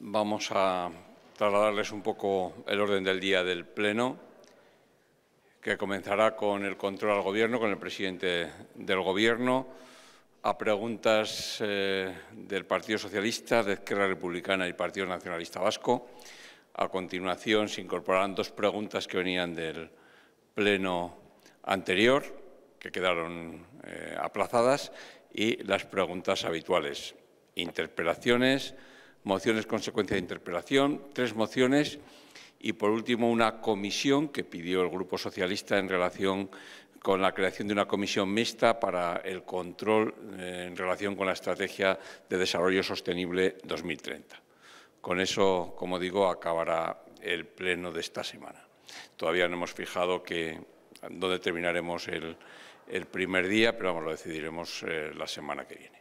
Vamos a trasladarles un poco el orden del día del Pleno, que comenzará con el control al Gobierno, con el presidente del Gobierno, a preguntas eh, del Partido Socialista, de Izquierda Republicana y Partido Nacionalista Vasco. A continuación se incorporarán dos preguntas que venían del Pleno anterior, que quedaron eh, aplazadas, y las preguntas habituales, interpelaciones mociones consecuencia de interpelación, tres mociones y, por último, una comisión que pidió el Grupo Socialista en relación con la creación de una comisión mixta para el control eh, en relación con la Estrategia de Desarrollo Sostenible 2030. Con eso, como digo, acabará el pleno de esta semana. Todavía no hemos fijado que, dónde terminaremos el, primer día, pero vamos, lo decidiremos eh, la semana que viene.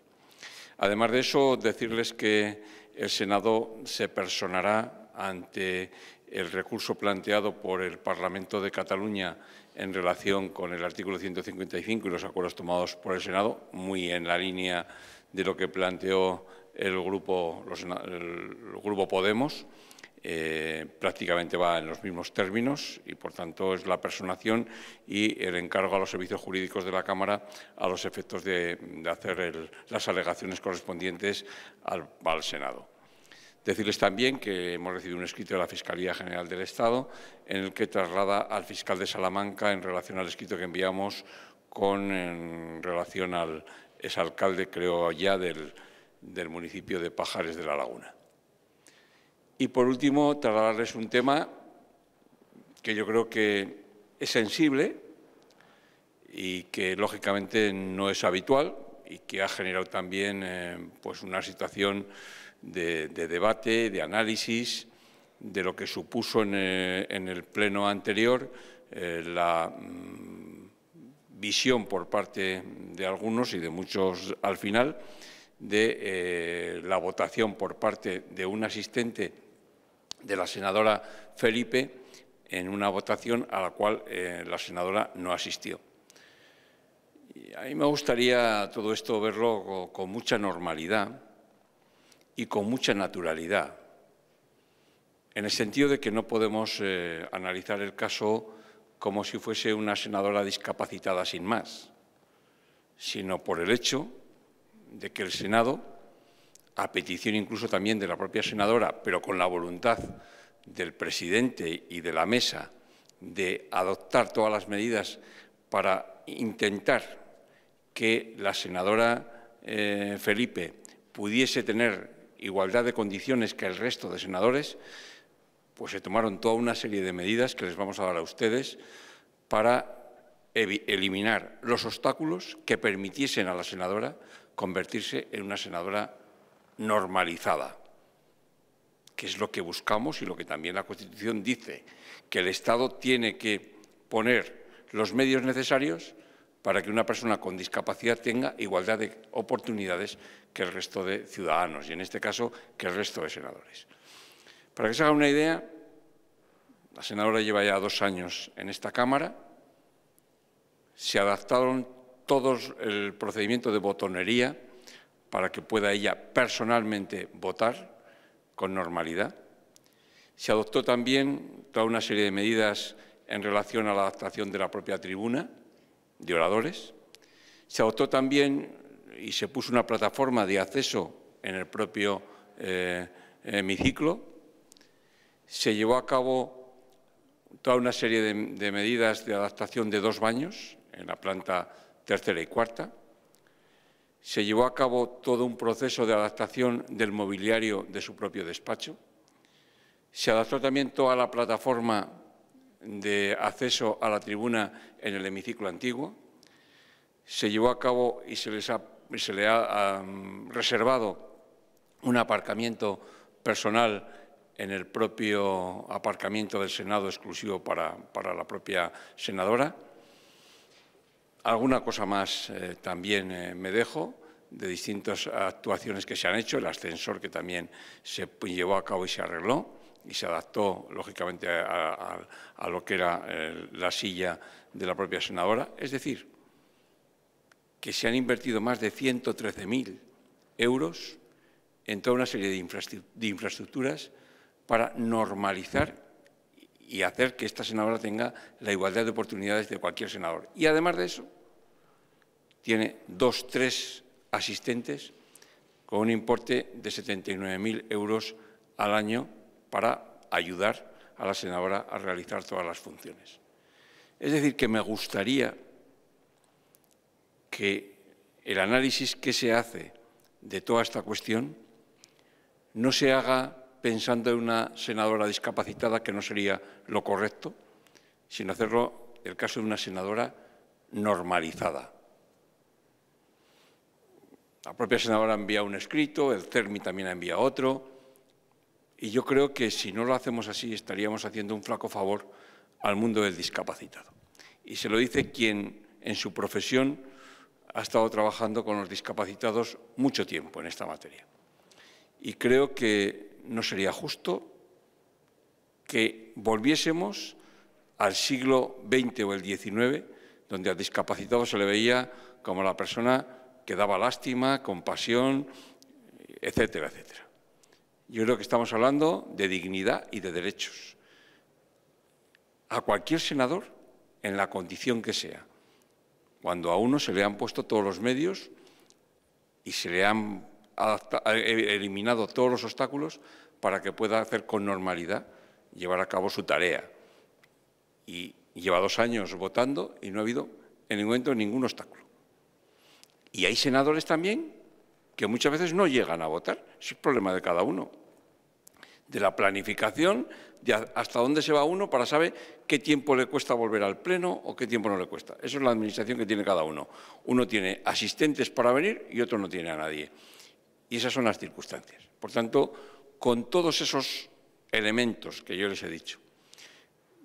Además de eso, decirles que el Senado se personará ante el recurso planteado por el Parlamento de Cataluña en relación con el artículo 155 y los acuerdos tomados por el Senado, muy en la línea de lo que planteó el Grupo, el grupo Podemos. Eh, prácticamente va en los mismos términos y, por tanto, es la personación y el encargo a los servicios jurídicos de la Cámara a los efectos de, hacer las alegaciones correspondientes al, Senado. Decirles también que hemos recibido un escrito de la Fiscalía General del Estado en el que traslada al fiscal de Salamanca en relación al escrito que enviamos con en relación al exalcalde, creo ya, del municipio de Pajares de la Laguna. Y por último, trasladarles un tema que yo creo que es sensible y que lógicamente no es habitual y que ha generado también eh, pues una situación de, debate, de análisis, de lo que supuso en, eh, el pleno anterior eh, la mm, visión por parte de algunos y de muchos al final de la votación por parte de un asistente de la senadora Felipe en una votación a la cual eh, la senadora no asistió. Y a mí me gustaría todo esto verlo con mucha normalidad y con mucha naturalidad, en el sentido de que no podemos eh, analizar el caso como si fuese una senadora discapacitada sin más, sino por el hecho de que el Senado a petición incluso también de la propia senadora, pero con la voluntad del presidente y de la mesa de adoptar todas las medidas para intentar que la senadora eh, Felipe pudiese tener igualdad de condiciones que el resto de senadores, pues se tomaron toda una serie de medidas que les vamos a dar a ustedes para eliminar los obstáculos que permitiesen a la senadora convertirse en una senadora normalizada, que es lo que buscamos y lo que también la Constitución dice, que el Estado tiene que poner los medios necesarios para que una persona con discapacidad tenga igualdad de oportunidades que el resto de ciudadanos y, en este caso, que el resto de senadores. Para que se haga una idea, la senadora lleva ya dos años en esta Cámara, se adaptaron todos el procedimiento de botonería para que pueda ella personalmente votar con normalidad. Se adoptó también toda una serie de medidas en relación a la adaptación de la propia tribuna de oradores. Se adoptó también y se puso una plataforma de acceso en el propio eh, hemiciclo. Se llevó a cabo toda una serie de medidas de adaptación de dos baños en la planta tercera y cuarta se llevó a cabo todo un proceso de adaptación del mobiliario de su propio despacho. Se adaptó también toda la plataforma de acceso a la tribuna en el hemiciclo antiguo. Se llevó a cabo y se, se le ha reservado un aparcamiento personal en el propio aparcamiento del Senado exclusivo para la propia senadora Alguna cosa más eh, también eh, me dejo de distintas actuaciones que se han hecho, el ascensor que también se llevó a cabo y se arregló y se adaptó lógicamente a, lo que era eh, la silla de la propia senadora. Es decir, que se han invertido más de 113.000 euros en toda una serie de infraestructuras para normalizar y hacer que esta senadora tenga la igualdad de oportunidades de cualquier senador. Y además de eso, tiene dos, tres asistentes con un importe de 79.000 euros al año para ayudar a la senadora a realizar todas las funciones. Es decir, que me gustaría que el análisis que se hace de toda esta cuestión no se haga pensando en una senadora discapacitada, que no sería lo correcto, sino hacerlo en el caso de una senadora normalizada. La propia senadora ha enviado un escrito, el CERMI también ha enviado otro. Y yo creo que si no lo hacemos así estaríamos haciendo un flaco favor al mundo del discapacitado. Y se lo dice quien en su profesión ha estado trabajando con los discapacitados mucho tiempo en esta materia. Y creo que no sería justo que volviésemos al siglo XX o el XIX, donde al discapacitado se le veía como la persona que daba lástima, compasión, etcétera, etcétera. Yo creo que estamos hablando de dignidad y de derechos. A cualquier senador, en la condición que sea, cuando a uno se le han puesto todos los medios y se le han e-, eliminado todos los obstáculos para que pueda hacer con normalidad, llevar a cabo su tarea. Y lleva dos años votando y no ha habido en ningún momento ningún obstáculo. Y hay senadores también que muchas veces no llegan a votar. Es el problema de cada uno. De la planificación, de hasta dónde se va uno para saber qué tiempo le cuesta volver al pleno o qué tiempo no le cuesta. Eso es la administración que tiene cada uno. Uno tiene asistentes para venir y otro no tiene a nadie. Y esas son las circunstancias. Por tanto, con todos esos elementos que yo les he dicho,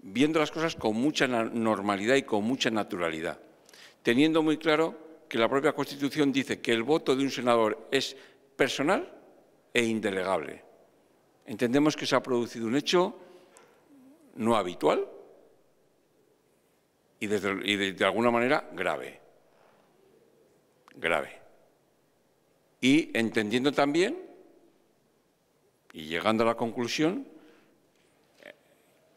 viendo las cosas con mucha normalidad y con mucha naturalidad, teniendo muy claro que la propia Constitución dice que el voto de un senador es personal e indelegable. Entendemos que se ha producido un hecho no habitual y, desde, de alguna manera grave. Grave. Y entendiendo también y llegando a la conclusión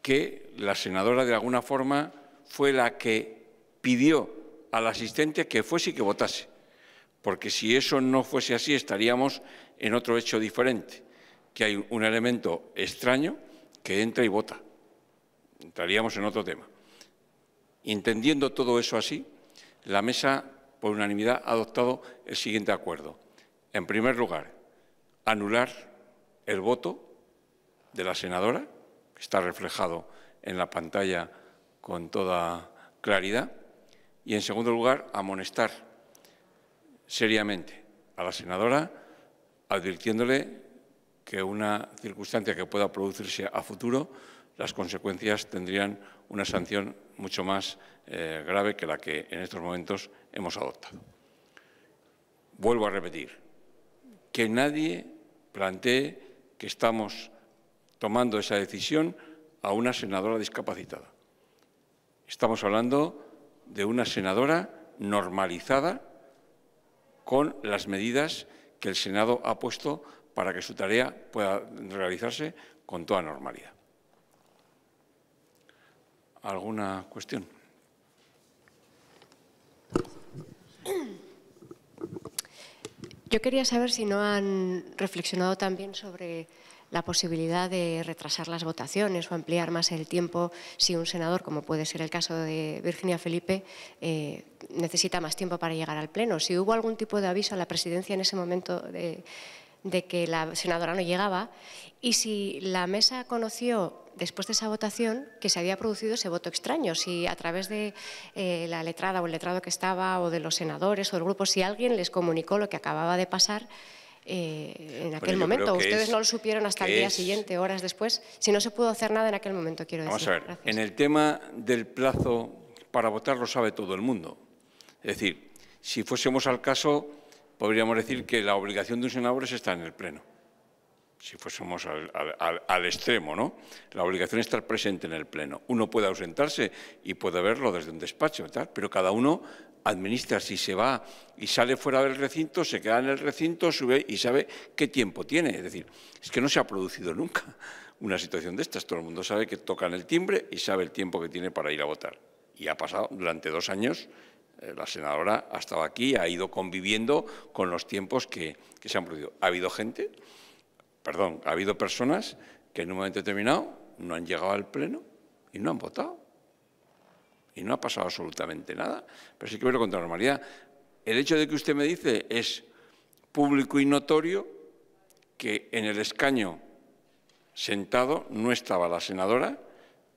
que la senadora de alguna forma fue la que pidió al asistente que fuese y que votase, porque si eso no fuese así estaríamos en otro hecho diferente, que hay un elemento extraño que entra y vota. Entraríamos en otro tema. Entendiendo todo eso así, la mesa, por unanimidad, ha adoptado el siguiente acuerdo. En primer lugar, anular el voto de la senadora, que está reflejado en la pantalla con toda claridad y, en segundo lugar, amonestar seriamente a la senadora, advirtiéndole que una circunstancia que pueda producirse a futuro, las consecuencias tendrían una sanción mucho más eh, grave que la que en estos momentos hemos adoptado. Vuelvo a repetir, que nadie plantee que estamos tomando esa decisión a una senadora discapacitada. Estamos hablando de una senadora normalizada con las medidas que el Senado ha puesto para que su tarea pueda realizarse con toda normalidad. ¿Alguna cuestión? Yo quería saber si no han reflexionado también sobre la posibilidad de retrasar las votaciones o ampliar más el tiempo si un senador, como puede ser el caso de Virginia Felipe, eh, necesita más tiempo para llegar al Pleno. Si hubo algún tipo de aviso a la presidencia en ese momento de, que la senadora no llegaba y si la mesa conoció después de esa votación que se había producido ese voto extraño, si a través de eh, la letrada o el letrado que estaba o de los senadores o del grupo, si alguien les comunicó lo que acababa de pasar, eh, en pues aquel momento. Ustedes no lo supieron hasta el día siguiente, horas después, si no se pudo hacer nada en aquel momento, quiero decir. Vamos a ver, en el tema del plazo para votar lo sabe todo el mundo. Es decir, si fuésemos al caso, podríamos decir que la obligación de un senador es estar en el Pleno si fuésemos al, extremo, ¿no? La obligación es estar presente en el pleno. Uno puede ausentarse y puede verlo desde un despacho, pero cada uno administra si se va y sale fuera del recinto, se queda en el recinto, sube y sabe qué tiempo tiene. Es decir, es que no se ha producido nunca una situación de estas. Todo el mundo sabe que tocan el timbre y sabe el tiempo que tiene para ir a votar. Y ha pasado durante dos años eh, la senadora ha estado aquí, ha ido conviviendo con los tiempos que, que, se han producido. Ha habido gente perdón, ha habido personas que en un momento determinado no han llegado al Pleno y no han votado. Y no ha pasado absolutamente nada. Pero sí que contra normalidad. El hecho de que usted me dice es público y notorio que en el escaño sentado no estaba la senadora,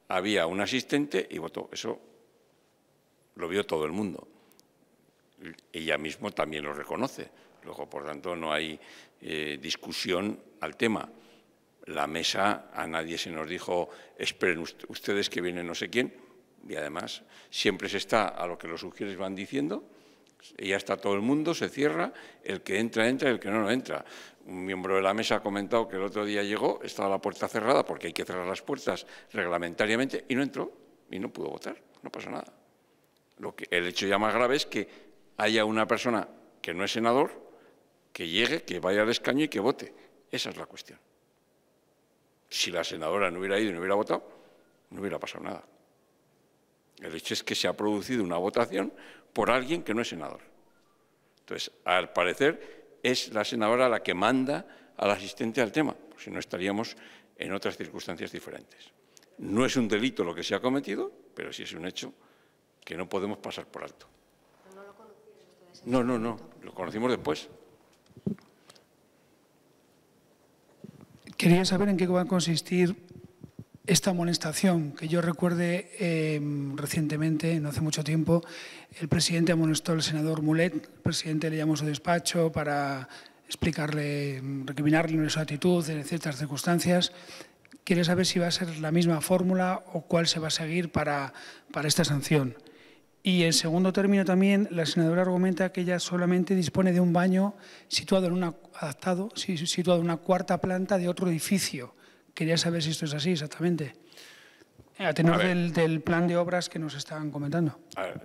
había un asistente y votó. Eso lo vio todo el mundo. Ella mismo también lo reconoce. Luego, por tanto, no hay eh, discusión al tema. La mesa, a nadie se nos dijo, esperen ustedes que vienen, no sé quién, y además siempre se está a lo que los sugieres van diciendo, y ya está todo el mundo, se cierra, el que entra, entra, el que no, no entra. Un miembro de la mesa ha comentado que el otro día llegó, estaba la puerta cerrada porque hay que cerrar las puertas reglamentariamente y no entró y no pudo votar, no pasa nada. Lo que, el hecho ya más grave es que haya una persona que no es senador que llegue, que vaya al escaño y que vote. Esa es la cuestión. Si la senadora no hubiera ido y no hubiera votado, no hubiera pasado nada. El hecho es que se ha producido una votación por alguien que no es senador. Entonces, al parecer, es la senadora la que manda al asistente al tema, pues si no estaríamos en otras circunstancias diferentes. No es un delito lo que se ha cometido, pero sí es un hecho que no podemos pasar por alto. No, no, no, lo conocimos después. Quería saber en qué va a consistir esta amonestación, que yo recuerde em, recientemente, no hace mucho tiempo, el presidente amonestó al senador Mulet, el presidente le llamó a su despacho para explicarle, recriminarle su actitud en ciertas circunstancias. Quiere saber si va a ser la misma fórmula o cuál se va a seguir para, para esta sanción. Y en segundo término también la senadora argumenta que ella solamente dispone de un baño situado en una, adaptado, situado en una cuarta planta de otro edificio. Quería saber si esto es así exactamente. Eh, a tenor del, plan de obras que nos estaban comentando.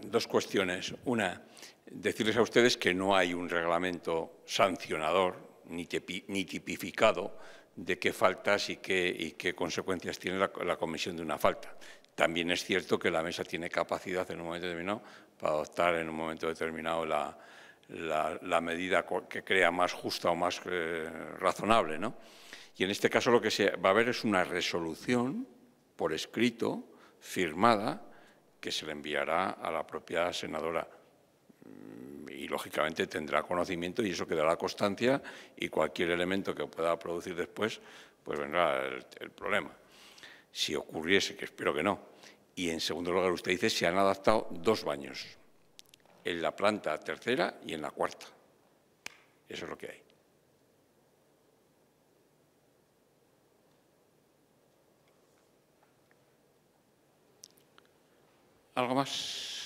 dos cuestiones. Una, decirles a ustedes que no hay un reglamento sancionador ni, tipificado de qué faltas y qué, y qué consecuencias tiene la, comisión de una falta. También es cierto que la mesa tiene capacidad en un momento determinado para adoptar en un momento determinado la, medida que crea más justa o más eh, razonable. Y en este caso lo que se va a haber es una resolución por escrito, firmada, que se le enviará a la propia senadora y lógicamente tendrá conocimiento y eso quedará constancia y cualquier elemento que pueda producir después, pues vendrá el, problema. Si ocurriese, que espero que no. Y en segundo lugar, usted dice, se han adaptado dos baños, en la planta tercera y en la cuarta. Eso es lo que hay. ¿Algo más?